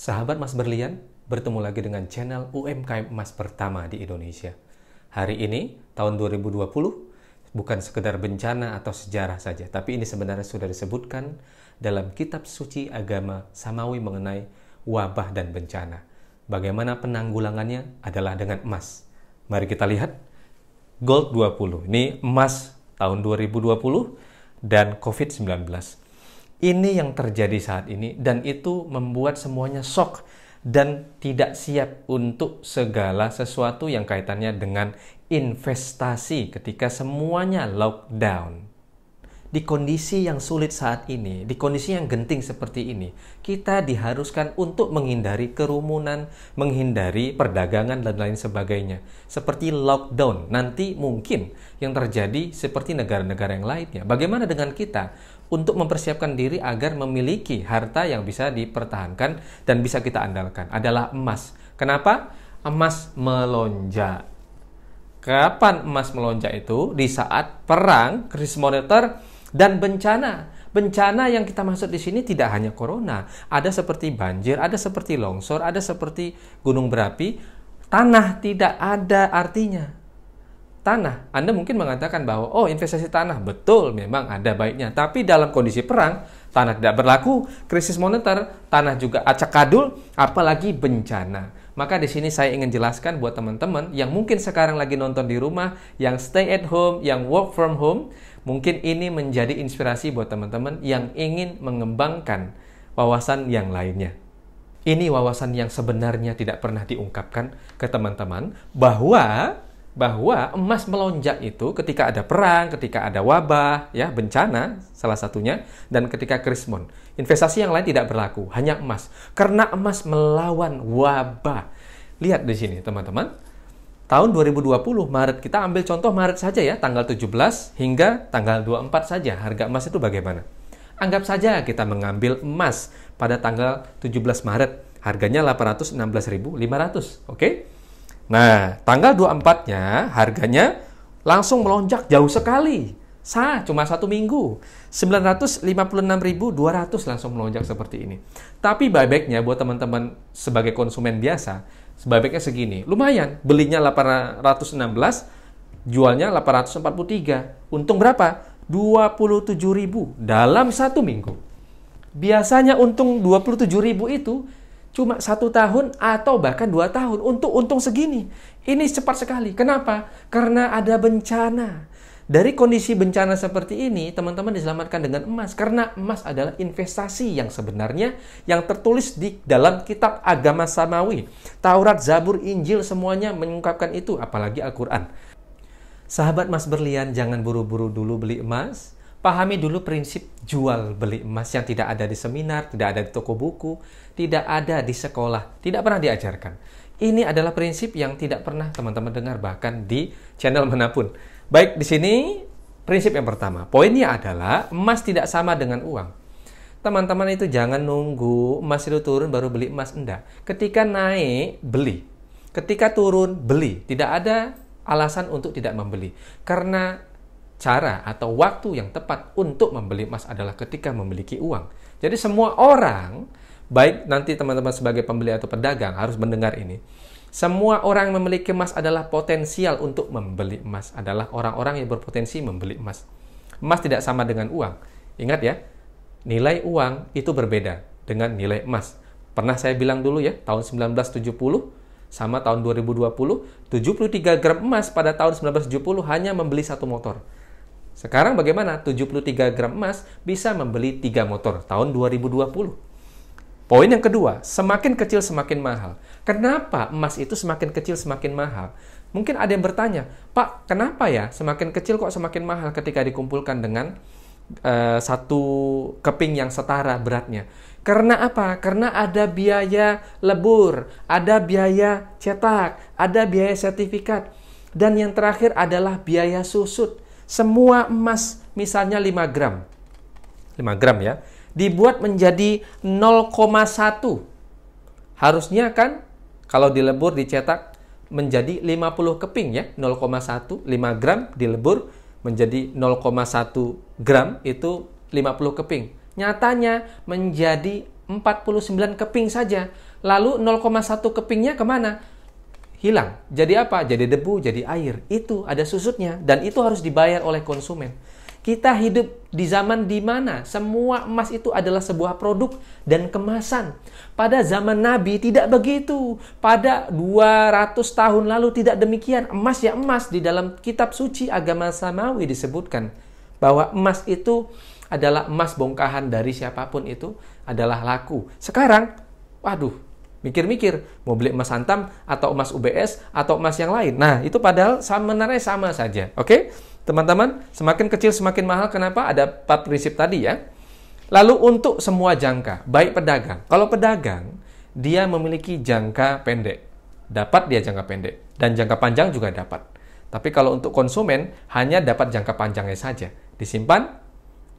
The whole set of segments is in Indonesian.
Sahabat Mas Berlian, bertemu lagi dengan channel UMKM Emas pertama di Indonesia. Hari ini, tahun 2020, bukan sekedar bencana atau sejarah saja, tapi ini sebenarnya sudah disebutkan dalam kitab suci agama Samawi mengenai wabah dan bencana. Bagaimana penanggulangannya adalah dengan emas. Mari kita lihat Gold 20. Ini emas tahun 2020 dan COVID-19. Ini yang terjadi saat ini dan itu membuat semuanya shock dan tidak siap untuk segala sesuatu yang kaitannya dengan investasi ketika semuanya lockdown di kondisi yang sulit saat ini, di kondisi yang genting seperti ini, kita diharuskan untuk menghindari kerumunan, menghindari perdagangan dan lain sebagainya. Seperti lockdown, nanti mungkin yang terjadi seperti negara-negara yang lainnya. Bagaimana dengan kita? untuk mempersiapkan diri agar memiliki harta yang bisa dipertahankan dan bisa kita andalkan adalah emas. Kenapa? Emas melonjak. Kapan emas melonjak itu? Di saat perang, krisis moneter dan bencana, bencana yang kita maksud di sini tidak hanya corona, ada seperti banjir, ada seperti longsor, ada seperti gunung berapi, tanah tidak ada artinya. Tanah, Anda mungkin mengatakan bahwa oh investasi tanah betul memang ada baiknya, tapi dalam kondisi perang tanah tidak berlaku, krisis moneter, tanah juga acak kadul, apalagi bencana. Maka di sini saya ingin jelaskan buat teman-teman yang mungkin sekarang lagi nonton di rumah, yang stay at home, yang work from home, Mungkin ini menjadi inspirasi buat teman-teman yang ingin mengembangkan wawasan yang lainnya. Ini wawasan yang sebenarnya tidak pernah diungkapkan ke teman-teman bahwa bahwa emas melonjak itu ketika ada perang, ketika ada wabah, ya bencana salah satunya dan ketika krismon. Investasi yang lain tidak berlaku, hanya emas. Karena emas melawan wabah. Lihat di sini teman-teman, tahun 2020 Maret kita ambil contoh Maret saja ya tanggal 17 hingga tanggal 24 saja harga emas itu bagaimana anggap saja kita mengambil emas pada tanggal 17 Maret harganya 816.500 oke okay? nah tanggal 24 nya harganya langsung melonjak jauh sekali Sah, cuma satu minggu. 956.200 langsung melonjak seperti ini. Tapi buybacknya buat teman-teman sebagai konsumen biasa, sebaiknya segini. Lumayan, belinya 816, jualnya 843. Untung berapa? 27 ribu dalam satu minggu. Biasanya untung 27 ribu itu cuma satu tahun atau bahkan dua tahun untuk untung segini. Ini cepat sekali. Kenapa? Karena ada bencana dari kondisi bencana seperti ini, teman-teman diselamatkan dengan emas karena emas adalah investasi yang sebenarnya yang tertulis di dalam kitab agama Samawi. Taurat, Zabur, Injil semuanya mengungkapkan itu, apalagi Al-Qur'an. Sahabat emas Berlian, jangan buru-buru dulu beli emas. Pahami dulu prinsip jual beli emas yang tidak ada di seminar, tidak ada di toko buku, tidak ada di sekolah, tidak pernah diajarkan. Ini adalah prinsip yang tidak pernah teman-teman dengar bahkan di channel manapun. Baik, di sini prinsip yang pertama. Poinnya adalah emas tidak sama dengan uang. Teman-teman itu jangan nunggu emas itu turun baru beli emas, enggak. Ketika naik, beli. Ketika turun, beli. Tidak ada alasan untuk tidak membeli. Karena cara atau waktu yang tepat untuk membeli emas adalah ketika memiliki uang. Jadi semua orang, baik nanti teman-teman sebagai pembeli atau pedagang harus mendengar ini. Semua orang yang memiliki emas adalah potensial untuk membeli emas, adalah orang-orang yang berpotensi membeli emas. Emas tidak sama dengan uang. Ingat ya, nilai uang itu berbeda dengan nilai emas. Pernah saya bilang dulu ya, tahun 1970 sama tahun 2020, 73 gram emas pada tahun 1970 hanya membeli satu motor. Sekarang bagaimana? 73 gram emas bisa membeli tiga motor tahun 2020. Poin yang kedua, semakin kecil semakin mahal. Kenapa emas itu semakin kecil semakin mahal? Mungkin ada yang bertanya, Pak, kenapa ya semakin kecil kok semakin mahal ketika dikumpulkan dengan uh, satu keping yang setara beratnya? Karena apa? Karena ada biaya lebur, ada biaya cetak, ada biaya sertifikat, dan yang terakhir adalah biaya susut. Semua emas misalnya 5 gram. 5 gram ya dibuat menjadi 0,1. Harusnya kan kalau dilebur dicetak menjadi 50 keping ya, 0,1 5 gram dilebur menjadi 0,1 gram itu 50 keping. Nyatanya menjadi 49 keping saja. Lalu 0,1 kepingnya kemana? Hilang. Jadi apa? Jadi debu, jadi air. Itu ada susutnya. Dan itu harus dibayar oleh konsumen. Kita hidup di zaman di mana semua emas itu adalah sebuah produk dan kemasan. Pada zaman Nabi tidak begitu. Pada 200 tahun lalu tidak demikian. Emas ya emas di dalam kitab suci agama Samawi disebutkan bahwa emas itu adalah emas bongkahan dari siapapun itu adalah laku. Sekarang, waduh, mikir-mikir mau beli emas antam atau emas UBS atau emas yang lain. Nah, itu padahal sebenarnya sama saja. Oke? Okay? Teman-teman, semakin kecil semakin mahal. Kenapa? Ada empat prinsip tadi ya. Lalu untuk semua jangka, baik pedagang. Kalau pedagang, dia memiliki jangka pendek. Dapat dia jangka pendek. Dan jangka panjang juga dapat. Tapi kalau untuk konsumen, hanya dapat jangka panjangnya saja. Disimpan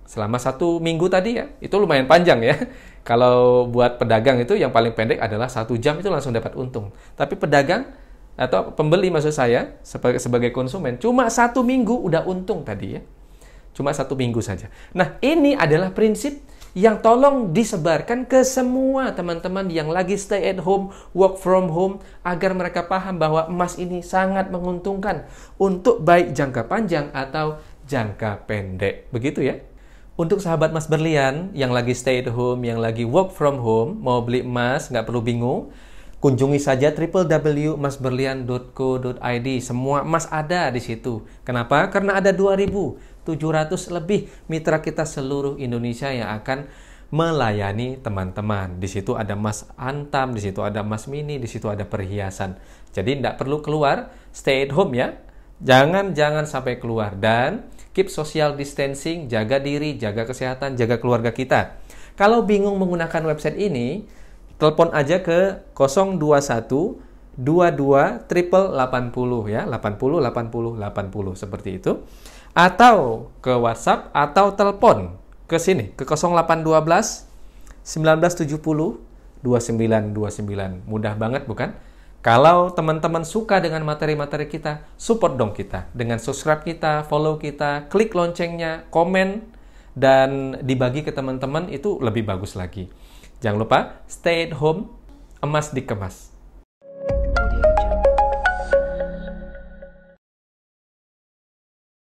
selama satu minggu tadi ya. Itu lumayan panjang ya. Kalau buat pedagang itu yang paling pendek adalah satu jam itu langsung dapat untung. Tapi pedagang atau pembeli maksud saya sebagai, sebagai konsumen cuma satu minggu udah untung tadi ya cuma satu minggu saja nah ini adalah prinsip yang tolong disebarkan ke semua teman-teman yang lagi stay at home, work from home, agar mereka paham bahwa emas ini sangat menguntungkan untuk baik jangka panjang atau jangka pendek. Begitu ya. Untuk sahabat mas berlian yang lagi stay at home, yang lagi work from home, mau beli emas, nggak perlu bingung Kunjungi saja www.emasberlian.co.id. Semua emas ada di situ. Kenapa? Karena ada 2.700 lebih mitra kita seluruh Indonesia yang akan melayani teman-teman. Di situ ada emas antam, di situ ada emas mini, di situ ada perhiasan. Jadi tidak perlu keluar, stay at home ya. Jangan jangan sampai keluar dan keep social distancing, jaga diri, jaga kesehatan, jaga keluarga kita. Kalau bingung menggunakan website ini, telepon aja ke 021 22 triple 80 ya 80 80 80 seperti itu atau ke WhatsApp atau telepon ke sini ke 0812 1970 2929 mudah banget bukan kalau teman-teman suka dengan materi-materi kita support dong kita dengan subscribe kita follow kita klik loncengnya komen dan dibagi ke teman-teman itu lebih bagus lagi Jangan lupa stay at home, emas dikemas.